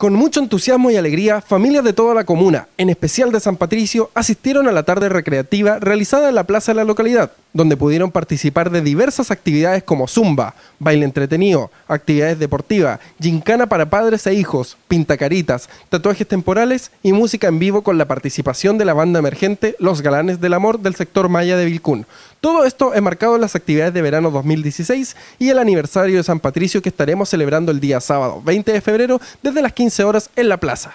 Con mucho entusiasmo y alegría, familias de toda la comuna, en especial de San Patricio, asistieron a la tarde recreativa realizada en la plaza de la localidad donde pudieron participar de diversas actividades como zumba, baile entretenido, actividades deportivas, gincana para padres e hijos, pintacaritas, tatuajes temporales y música en vivo con la participación de la banda emergente Los Galanes del Amor del sector Maya de Vilcún. Todo esto enmarcado en las actividades de verano 2016 y el aniversario de San Patricio que estaremos celebrando el día sábado 20 de febrero desde las 15 horas en la plaza.